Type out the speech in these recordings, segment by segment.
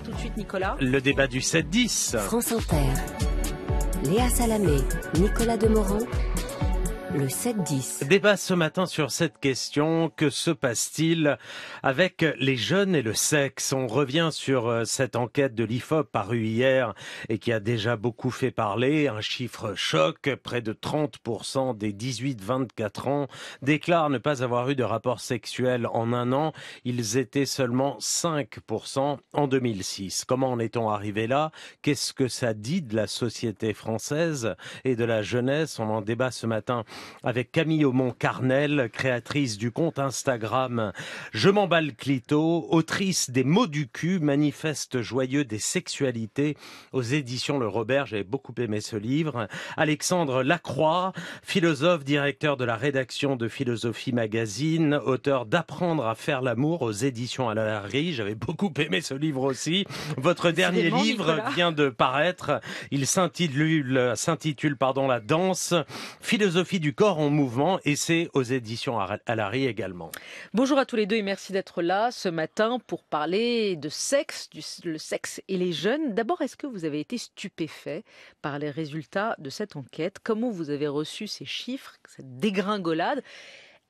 tout de suite, Nicolas. Le débat du 7-10. France Inter. Léa Salamé, Nicolas Demorand le 7-10. Débat ce matin sur cette question, que se passe-t-il avec les jeunes et le sexe On revient sur euh, cette enquête de l'IFOP parue hier et qui a déjà beaucoup fait parler. Un chiffre choc, près de 30% des 18-24 ans déclarent ne pas avoir eu de rapport sexuel en un an. Ils étaient seulement 5% en 2006. Comment en est-on arrivé là Qu'est-ce que ça dit de la société française et de la jeunesse On en débat ce matin avec Camille Aumont-Carnel, créatrice du compte Instagram Je m'emballe Clito, autrice des mots du cul, manifeste joyeux des sexualités aux éditions Le Robert. J'avais beaucoup aimé ce livre. Alexandre Lacroix, philosophe, directeur de la rédaction de Philosophie Magazine, auteur d'Apprendre à faire l'amour aux éditions à J'avais beaucoup aimé ce livre aussi. Votre dernier livre vient de paraître. Il s'intitule, s'intitule, pardon, La danse, philosophie du corps en mouvement et c'est aux éditions Alary également. Bonjour à tous les deux et merci d'être là ce matin pour parler de sexe, le sexe et les jeunes. D'abord, est-ce que vous avez été stupéfait par les résultats de cette enquête Comment vous avez reçu ces chiffres, cette dégringolade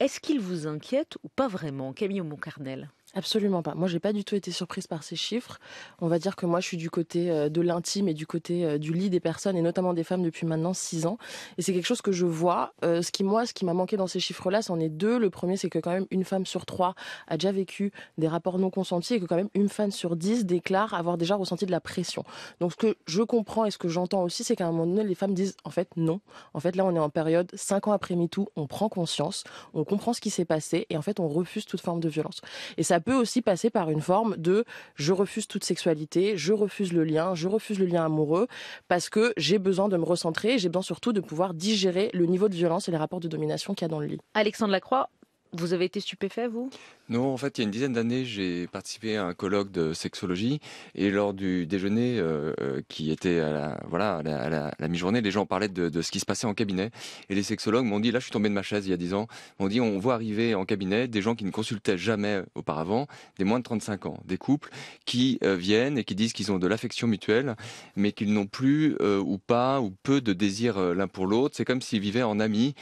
Est-ce qu'ils vous inquiètent ou pas vraiment Camille Moncarnel Absolument pas. Moi, j'ai pas du tout été surprise par ces chiffres. On va dire que moi, je suis du côté euh, de l'intime et du côté euh, du lit des personnes et notamment des femmes depuis maintenant six ans. Et c'est quelque chose que je vois. Euh, ce qui moi, ce qui m'a manqué dans ces chiffres-là, c'en est deux. Le premier, c'est que quand même une femme sur trois a déjà vécu des rapports non consentis et que quand même une femme sur dix déclare avoir déjà ressenti de la pression. Donc, ce que je comprends et ce que j'entends aussi, c'est qu'à un moment donné, les femmes disent en fait non. En fait, là, on est en période cinq ans après MeToo, on prend conscience, on comprend ce qui s'est passé et en fait, on refuse toute forme de violence. Et ça peut aussi passer par une forme de je refuse toute sexualité, je refuse le lien, je refuse le lien amoureux parce que j'ai besoin de me recentrer, j'ai besoin surtout de pouvoir digérer le niveau de violence et les rapports de domination qu'il y a dans le lit. Alexandre Lacroix, vous avez été stupéfait, vous Non, en fait, il y a une dizaine d'années, j'ai participé à un colloque de sexologie et lors du déjeuner euh, euh, qui était à la, voilà, à la, mi-journée, les gens parlaient de, ce qui se passait en cabinet et les sexologues m'ont dit, là, je suis tombé de ma chaise il y a dix ans, m'ont dit, on voit arriver en cabinet des gens qui ne consultaient jamais auparavant, des moins de 35 ans, des couples qui euh, viennent et qui disent qu'ils ont de l'affection mutuelle, mais qu'ils n'ont plus ou pas ou peu de désir l'un pour l'autre. C'est comme s'ils vivaient en amis.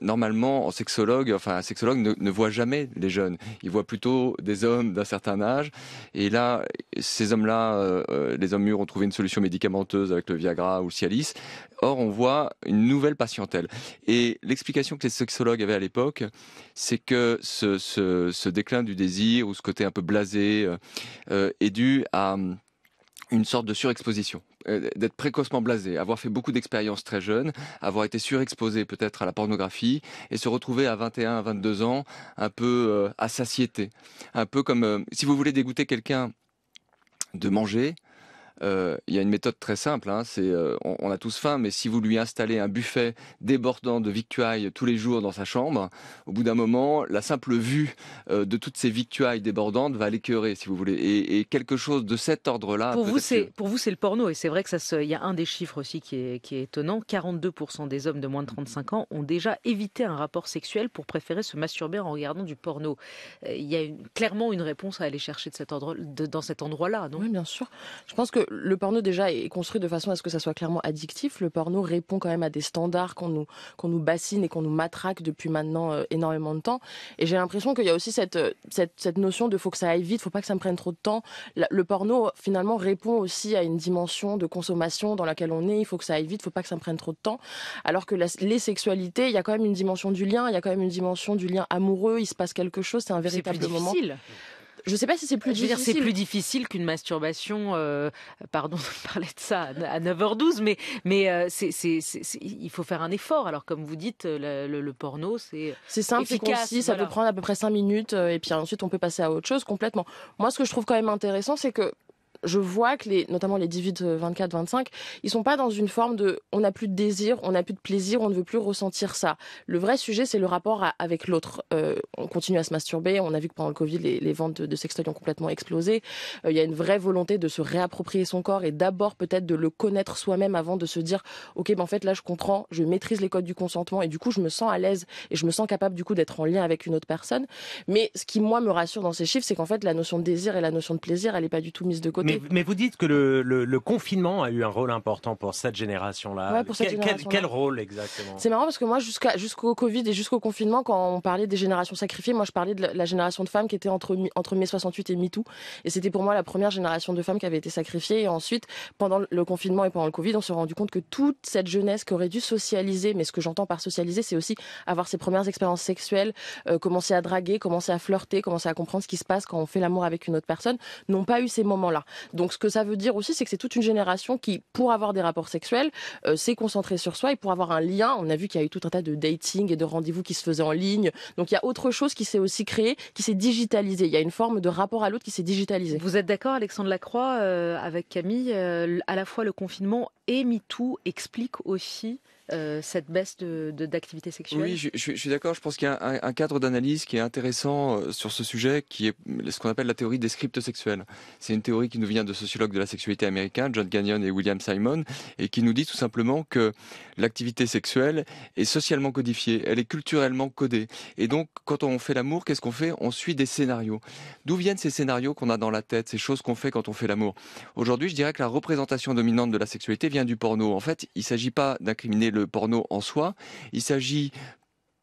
normalement, en sexologue, enfin, un sexologue ne, voit jamais les jeunes. ils voit plutôt des hommes d'un certain âge. Et là, ces hommes-là, euh, euh, les hommes mûrs ont trouvé une solution médicamenteuse avec le Viagra ou le Cialis. Or, on voit une nouvelle patientèle. Et l'explication que les sexologues avaient à l'époque, c'est que ce, déclin du désir ou ce côté un peu blasé euh, est dû à une sorte de surexposition, euh, d'être précocement blasé, avoir fait beaucoup d'expériences très jeunes, avoir été surexposé peut-être à la pornographie et se retrouver à 21, 22 ans un peu euh, à satiété, un peu comme euh, si vous voulez dégoûter quelqu'un de manger, il euh, y a une méthode très simple. Hein, c'est euh, on, a tous faim, mais si vous lui installez un buffet débordant de victuailles tous les jours dans sa chambre, au bout d'un moment, la simple vue euh, de toutes ces victuailles débordantes va l'écœurer, si vous voulez. Et, quelque chose de cet ordre-là. Pour vous, c'est pour vous c'est le porno, et c'est vrai que ça il y a un des chiffres aussi qui est, étonnant. 42% des hommes de moins de 35 ans ont déjà évité un rapport sexuel pour préférer se masturber en regardant du porno. Il y a clairement une réponse à aller chercher de cet dans cet endroit-là, non Oui, bien sûr. Je pense que le porno déjà est construit de façon à ce que ça soit clairement addictif. Le porno répond quand même à des standards qu'on nous, qu'on nous bassine et qu'on nous matraque depuis maintenant euh, énormément de temps. Et j'ai l'impression qu'il y a aussi euh, cette, notion de faut que ça aille vite, faut pas que ça me prenne trop de temps. Le porno finalement répond aussi à une dimension de consommation dans laquelle on est. Il faut que ça aille vite, faut pas que ça me prenne trop de temps. Alors que les sexualités, il y a quand même une dimension du lien, il y a quand même une dimension du lien amoureux. Il se passe quelque chose, c'est un véritable moment. Je sais pas si c'est plus euh, difficile. c'est plus difficile qu'une masturbation, euh, pardon de parler de ça à 9h12, mais, mais euh, c'est, il faut faire un effort. Alors, comme vous dites, le, porno, c'est. C'est simple, c'est ça peut prendre à peu près 5 minutes, et puis ensuite, on peut passer à autre chose complètement. Moi, ce que je trouve quand même intéressant, c'est que je vois que les, notamment les 18, 24, 25, ils sont pas dans une forme de, on n'a plus de désir, on n'a plus de plaisir, on ne veut plus ressentir ça. Le vrai sujet, c'est le rapport avec l'autre. Euh, on continue à se masturber. On a vu que pendant le Covid, les, ventes de, de sextoys ont complètement explosé. Euh, il y a une vraie volonté de se réapproprier son corps et d'abord peut-être de le connaître soi-même avant de se dire, ok, ben en fait là, je comprends, je maîtrise les codes du consentement et du coup, je me sens à l'aise et je me sens capable du coup d'être en lien avec une autre personne. Mais ce qui moi me rassure dans ces chiffres, c'est qu'en fait, la notion de désir et la notion de plaisir, elle n'est pas du tout mise de côté. Mais, vous dites que le, le, le, confinement a eu un rôle important pour cette génération-là. quel, quel, rôle exactement C'est marrant parce que moi, jusqu'à, jusqu'au Covid et jusqu'au confinement, quand on parlait des générations sacrifiées, moi je parlais de la génération de femmes qui était entre, entre mai 68 et MeToo. Et c'était pour moi la première génération de femmes qui avait été sacrifiée. Et ensuite, pendant le confinement et pendant le Covid, on s'est rendu compte que toute cette jeunesse qui aurait dû socialiser, mais ce que j'entends par socialiser, c'est aussi avoir ses premières expériences sexuelles, euh, commencer à draguer, commencer à flirter, commencer à comprendre ce qui se passe quand on fait l'amour avec une autre personne, n'ont pas eu ces moments-là. Donc ce que ça veut dire aussi, c'est que c'est toute une génération qui, pour avoir des rapports sexuels, euh, s'est concentrée sur soi et pour avoir un lien. On a vu qu'il y a eu tout un tas de dating et de rendez-vous qui se faisaient en ligne. Donc il y a autre chose qui s'est aussi créée, qui s'est digitalisée. Il y a une forme de rapport à l'autre qui s'est digitalisée. Vous êtes d'accord, Alexandre Lacroix, euh, avec Camille, euh, à la fois le confinement et MeToo explique aussi euh, cette baisse de, d'activité sexuelle Oui, je, suis d'accord. Je pense qu'il y a un, un cadre d'analyse qui est intéressant euh, sur ce sujet, qui est ce qu'on appelle la théorie des scripts sexuels. C'est une théorie qui nous vient de sociologues de la sexualité américains, John Gagnon et William Simon, et qui nous dit tout simplement que l'activité sexuelle est socialement codifiée, elle est culturellement codée. Et donc, quand on fait l'amour, qu'est-ce qu'on fait On suit des scénarios. D'où viennent ces scénarios qu'on a dans la tête, ces choses qu'on fait quand on fait l'amour Aujourd'hui, je dirais que la représentation dominante de la sexualité vient du porno. En fait, il ne s'agit pas d'incriminer le porno en soi. Il s'agit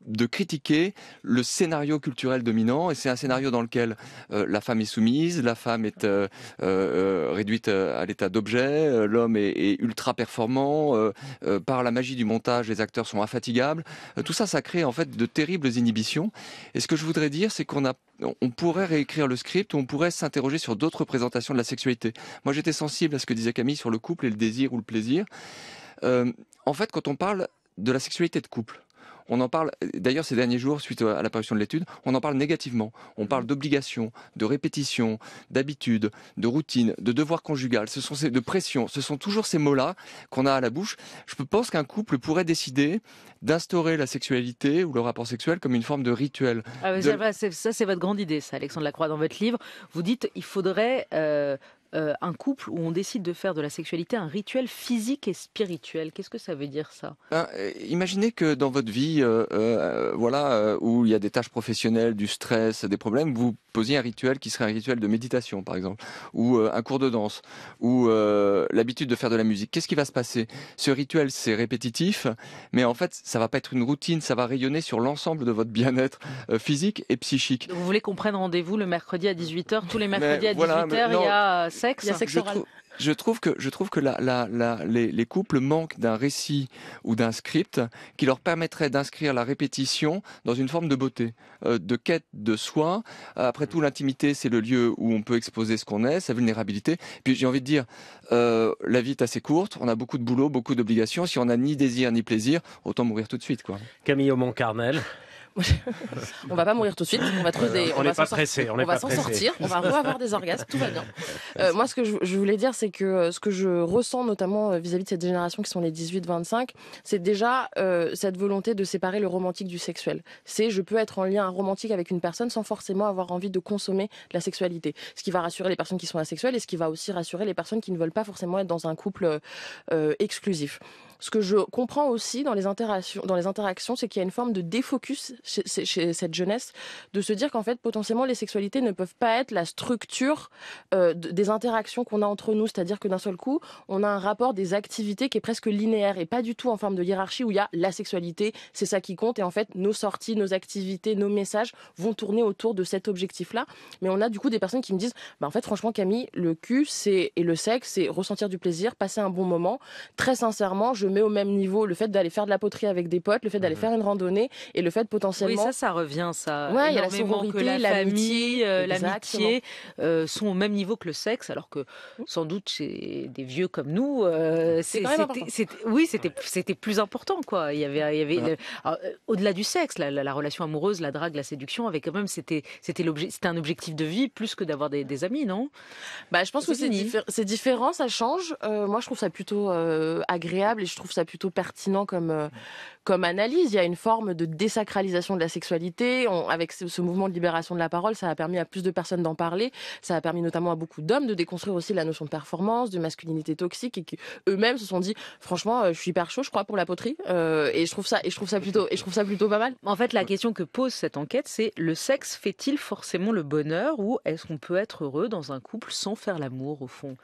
de critiquer le scénario culturel dominant et c'est un scénario dans lequel euh, la femme est soumise, la femme est euh, euh, réduite à l'état d'objet, l'homme est, ultra performant, par la magie du montage les acteurs sont infatigables. tout ça, ça crée en fait de terribles inhibitions. Et ce que je voudrais dire, c'est qu'on a on pourrait réécrire le script, on pourrait s'interroger sur d'autres représentations de la sexualité. Moi, j'étais sensible à ce que disait Camille sur le couple et le désir ou le plaisir en fait, quand on parle de la sexualité de couple, on en parle, d'ailleurs ces derniers jours, suite à l'apparition de l'étude, on en parle négativement. On parle mmh. d'obligation, de répétition, d'habitude, de routine, de devoir conjugal, ce sont ces, de pression. Ce sont toujours ces mots-là qu'on a à la bouche. Je pense qu'un couple pourrait décider d'instaurer la sexualité ou le rapport sexuel comme une forme de rituel. Ah ça, c'est votre grande idée, ça, Alexandre Lacroix, dans votre livre. Vous dites il faudrait euh, euh, un couple où on décide de faire de la sexualité un rituel physique et spirituel. Qu'est-ce que ça veut dire ça ben, euh, Imaginez que dans votre vie, euh, voilà, où il y a des tâches professionnelles, du stress, des problèmes, vous posiez un rituel qui serait un rituel de méditation, par exemple, ou un cours de danse, ou l'habitude de faire de la musique. Qu'est-ce qui va se passer Ce rituel, c'est répétitif, mais en fait, ça va pas être une routine, ça va rayonner sur l'ensemble de votre bien-être physique et psychique. vous voulez qu'on prenne rendez-vous le mercredi à 18h, tous les mercredis à 18h, il y a je trouve que je trouve que les, couples manquent d'un récit ou d'un script qui leur permettrait d'inscrire la répétition dans une forme de beauté, euh, de quête de soi. Après tout, l'intimité, c'est le lieu où on peut exposer ce qu'on est, sa vulnérabilité. Puis j'ai envie de dire, euh, la vie est assez courte, on a beaucoup de boulot, beaucoup d'obligations. Si on n'a ni désir ni plaisir, autant mourir tout de suite, quoi. Camille Aumont-Carmel on va pas mourir tout de suite. On va trouver. on, On, va s'en sortir. On va avoir des orgasmes. Tout va bien. Euh, moi, ce que je, voulais dire, c'est que euh, ce que je ressens notamment euh, vis-à-vis de cette génération qui sont les 18-25, c'est déjà cette volonté de séparer le romantique du sexuel. C'est je peux être en lien romantique avec une personne sans forcément avoir envie de consommer la sexualité. Ce qui va rassurer les personnes qui sont asexuelles et ce qui va aussi rassurer les personnes qui ne veulent pas forcément être dans un couple exclusif. Ce que je comprends aussi dans les interactions, dans les interactions, c'est qu'il y a une forme de défocus chez, cette jeunesse, de se dire qu'en fait potentiellement les sexualités ne peuvent pas être la structure euh, des interactions qu'on a entre nous, c'est-à-dire que d'un seul coup, on a un rapport des activités qui est presque linéaire et pas du tout en forme de hiérarchie où il y a la sexualité, c'est ça qui compte et en fait nos sorties, nos activités, nos messages vont tourner autour de cet objectif-là. Mais on a du coup des personnes qui me disent, bah en fait franchement Camille, le cul et le sexe c'est ressentir du plaisir, passer un bon moment. Très sincèrement, je met au même niveau le fait d'aller faire de la poterie avec des potes, le fait d'aller mhm. faire une randonnée et le fait potentiellement. Oui, ça, ça revient, ça. Ouais, il y a la sororité, la famille, l'amitié euh, euh, sont au même niveau que le sexe, alors que sans doute chez des vieux comme nous, euh, c'est oui, c'était c'était plus important, quoi. Il y avait, il y avait au-delà du sexe, la, relation amoureuse, la drague, la séduction, avec quand même, c'était c'était l'objet, c'était un objectif de vie plus que d'avoir des, des, amis, non Bah, je pense que c'est différent, ça change. moi, je trouve ça plutôt agréable et je je trouve ça plutôt pertinent comme, euh, comme analyse. Il y a une forme de désacralisation de la sexualité. avec ce, mouvement de libération de la parole, ça a permis à plus de personnes d'en parler. Ça a permis notamment à beaucoup d'hommes de déconstruire aussi la notion de performance, de masculinité toxique, et qui eux-mêmes se sont dit, franchement, euh, je suis hyper chaud, je crois, pour la poterie. Euh, et je trouve ça, et je trouve ça plutôt, et je trouve ça plutôt pas mal. En fait, la question que pose cette enquête, c'est le sexe fait-il forcément le bonheur ou est-ce qu'on peut être heureux dans un couple sans faire l'amour au fond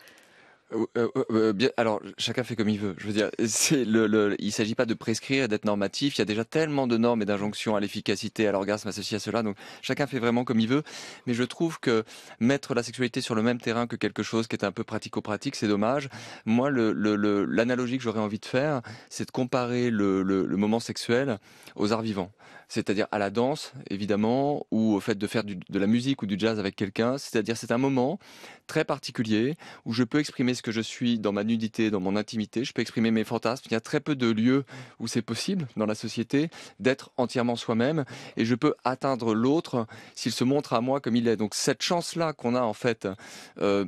euh, euh, euh, alors, chacun fait comme il veut. Je veux dire, c'est le, il s'agit pas de prescrire et d'être normatif. Il y a déjà tellement de normes et d'injonctions à l'efficacité, à l'orgasme associé à cela. Donc, chacun fait vraiment comme il veut. Mais je trouve que mettre la sexualité sur le même terrain que quelque chose qui est un peu pratico-pratique, c'est dommage. Moi, l'analogie que j'aurais envie de faire, c'est de comparer le, moment sexuel aux arts vivants. C'est-à-dire à la danse, évidemment, ou au fait de faire de la musique ou du jazz avec quelqu'un. C'est-à-dire, c'est un moment très particulier où je peux exprimer ce que je suis dans ma nudité, dans mon intimité, je peux exprimer mes fantasmes. Il y a très peu de lieux où c'est possible dans la société d'être entièrement soi-même et je peux atteindre l'autre s'il se montre à moi comme il est. Donc cette chance-là qu'on a en fait, euh,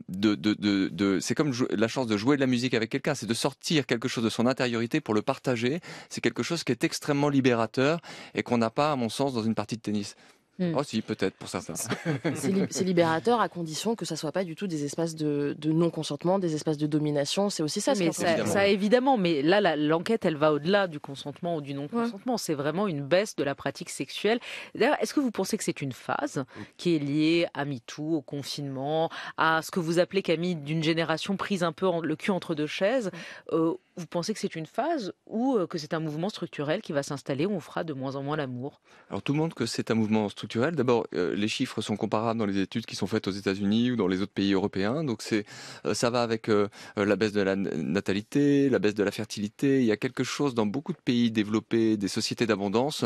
c'est comme la chance de jouer de la musique avec quelqu'un, c'est de sortir quelque chose de son intériorité pour le partager. C'est quelque chose qui est extrêmement libérateur et qu'on n'a pas, à mon sens, dans une partie de tennis. Hmm. aussi peut-être pour certains. C'est libérateur à condition que ça soit pas du tout des espaces de, non-consentement, des espaces de domination. C'est aussi ça. mais ça évidemment. ça, évidemment. Mais là, l'enquête, elle va au-delà du consentement ou du non-consentement. C'est vraiment une baisse de la pratique sexuelle. D'ailleurs, est-ce que vous pensez que c'est une phase qui est liée à MeToo, au confinement, à ce que vous appelez Camille d'une génération prise un peu en, le cul entre deux chaises, euh, vous pensez que c'est une phase ou euh, que c'est un mouvement structurel qui va s'installer où on fera de moins en moins l'amour Alors tout le monde que c'est un mouvement structurel. D'abord, euh, les chiffres sont comparables dans les études qui sont faites aux États-Unis ou dans les autres pays européens. Donc c'est euh, ça va avec la baisse de la natalité, la baisse de la fertilité. Il y a quelque chose dans beaucoup de pays développés, des sociétés d'abondance,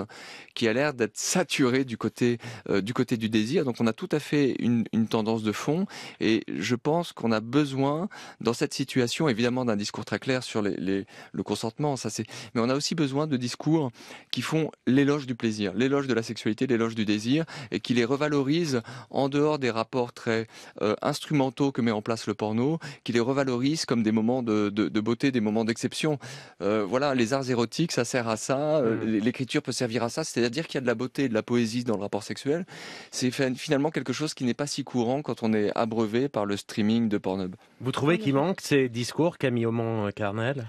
qui a l'air d'être saturé du côté du côté du désir. Donc on a tout à fait une tendance de fond et je pense qu'on a besoin dans cette situation évidemment d'un discours très clair sur les le consentement. Ça, c'est. Mais on a aussi besoin de discours qui font l'éloge du plaisir, l'éloge de la sexualité, l'éloge du désir, et qui les revalorisent en dehors des rapports très euh, instrumentaux que met en place le porno, qui les revalorisent comme des moments de, beauté, des moments d'exception. Euh, voilà, les arts érotiques, ça sert à ça. Euh, mm. L'écriture peut servir à ça. C'est-à-dire qu'il y a de la beauté et de la poésie dans le rapport sexuel. C'est finalement quelque chose qui n'est pas si courant quand on est abreuvé par le streaming de Pornhub. Vous trouvez qu'il manque ces discours, Camille Aumont-Carnel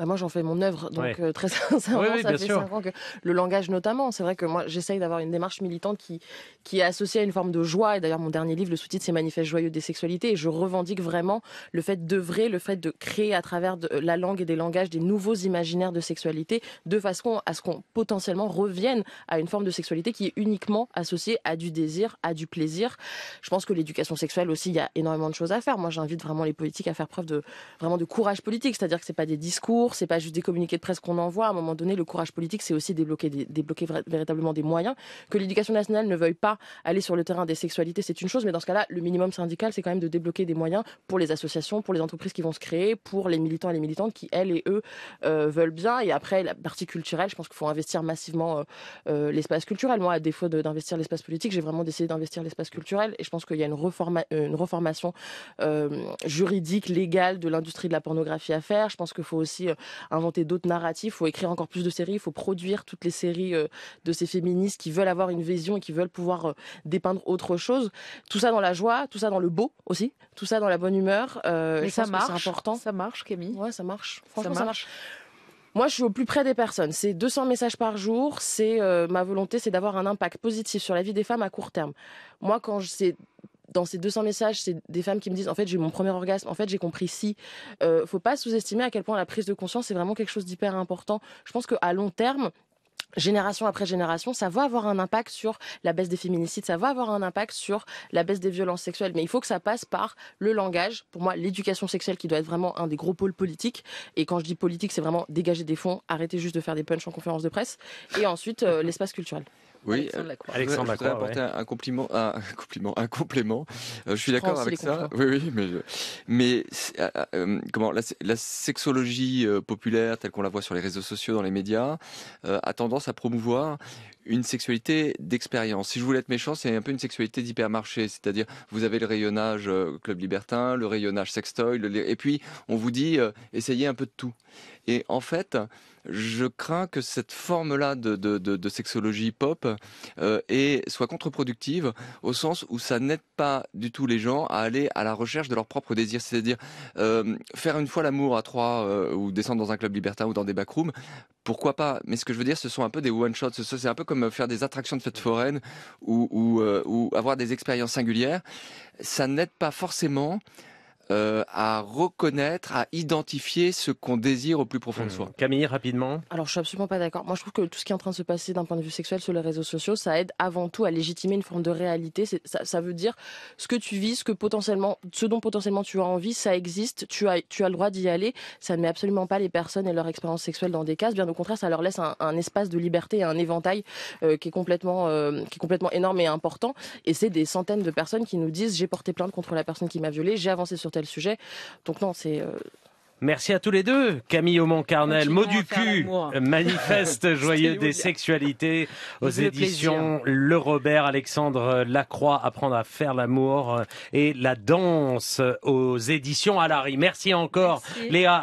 Bah, moi, j'en fais mon œuvre, donc euh, très sincèrement, ça fait ans que le langage notamment. C'est vrai que moi, j'essaye d'avoir une démarche militante qui, qui est associée à une forme de joie. Et d'ailleurs, mon dernier livre, le sous-titre, c'est Manifeste joyeux des sexualités. Et je revendique vraiment le fait d'œuvrer, le fait de créer à travers la langue et des langages des nouveaux imaginaires de sexualité, de façon à ce qu'on potentiellement revienne à une forme de sexualité qui est uniquement associée à du désir, à du plaisir. Je pense que l'éducation sexuelle aussi, il y a énormément de choses à faire. Moi, j'invite vraiment les politiques à faire preuve de vraiment de courage politique, c'est-à-dire que c'est pas des discours c'est pas juste des communiqués de presse qu'on envoie. À un moment donné, le courage politique, c'est aussi débloquer, véritablement des moyens. Que l'éducation nationale ne veuille pas aller sur le terrain des sexualités, c'est une chose, mais dans ce cas-là, le minimum syndical, c'est quand même de débloquer des moyens pour les associations, pour les entreprises qui vont se créer, pour les militants et les militantes qui, elles et eux, euh, veulent bien. Et après, la partie culturelle, je pense qu'il faut investir massivement euh, euh, l'espace culturel. Moi, à défaut d'investir l'espace politique, j'ai vraiment décidé d'investir l'espace culturel. Et je pense qu'il y a une, reforma une reformation juridique, légale de l'industrie de la pornographie à faire. Je pense qu'il faut aussi inventer d'autres narratifs, il faut écrire encore plus de séries, il faut produire toutes les séries euh, de ces féministes qui veulent avoir une vision et qui veulent pouvoir euh, dépeindre autre chose. Tout ça dans la joie, tout ça dans le beau aussi, tout ça dans la bonne humeur. Et euh, ça marche. important. Ça marche, Camille. Ouais, ça marche. Franchement, ça marche. Moi, je suis au plus près des personnes. C'est 200 messages par jour. C'est ma volonté, c'est d'avoir un impact positif sur la vie des femmes à court terme. Moi, quand je sais dans ces 200 messages, c'est des femmes qui me disent en fait j'ai mon premier orgasme, en fait j'ai compris si. ne euh, faut pas sous-estimer à quel point la prise de conscience est vraiment quelque chose d'hyper important. Je pense qu'à long terme, génération après génération, ça va avoir un impact sur la baisse des féminicides, ça va avoir un impact sur la baisse des violences sexuelles. Mais il faut que ça passe par le langage. Pour moi, l'éducation sexuelle qui doit être vraiment un des gros pôles politiques. Et quand je dis politique, c'est vraiment dégager des fonds, arrêter juste de faire des punchs en conférence de presse. Et ensuite, euh, l'espace culturel. Oui, Alexandre euh, je voudrais apporter un, compliment, un, un compliment, un complément. je euh, suis d'accord avec ça. Oui, oui, mais mais euh, comment la, sexologie populaire telle qu'on la voit sur les réseaux sociaux, dans les médias, a tendance à promouvoir une sexualité d'expérience. Si je voulais être méchant, c'est un peu une sexualité d'hypermarché, c'est-à-dire vous avez le rayonnage euh, Club Libertin, le rayonnage Sextoy, et puis on vous dit euh, essayez un peu de tout. Et en fait, je crains que cette forme-là de, sexologie pop euh, et soit contre-productive au sens où ça n'aide pas du tout les gens à aller à la recherche de leur propre désir. C'est-à-dire faire une fois l'amour à trois ou descendre dans un club libertin ou dans des backrooms pourquoi pas Mais ce que je veux dire, ce sont un peu des one-shots. C'est un peu comme faire des attractions de fêtes foraines euh, ou, avoir des expériences singulières. Ça n'aide pas forcément euh, à reconnaître, à identifier ce qu'on désire au plus profond de hmm. soi. Camille, rapidement. Alors, je suis absolument pas d'accord. Moi, je trouve que tout ce qui est en train de se passer d'un point de vue sexuel sur les réseaux sociaux, ça aide avant tout à légitimer une forme de réalité. Ça, veut dire ce que tu vis, ce que potentiellement, ce dont potentiellement tu as envie, ça existe. Tu as, tu as le droit d'y aller. Ça ne met absolument pas les personnes et leur expérience sexuelle dans des cases. Bien au contraire, ça leur laisse un, espace de liberté et un éventail euh, qui est complètement, euh, qui est complètement énorme et important. Et c'est des centaines de personnes qui nous disent j'ai porté plainte contre la personne qui m'a violée, j'ai avancé sur tel le sujet. Donc non, c'est... Euh, Merci à tous les deux. Camille Aumont-Carnel, mot du cul, euh, manifeste joyeux des sexualités aux éditions Le Robert, Alexandre euh, Lacroix, apprendre à faire l'amour et la danse aux éditions Alary. Merci encore, Léa.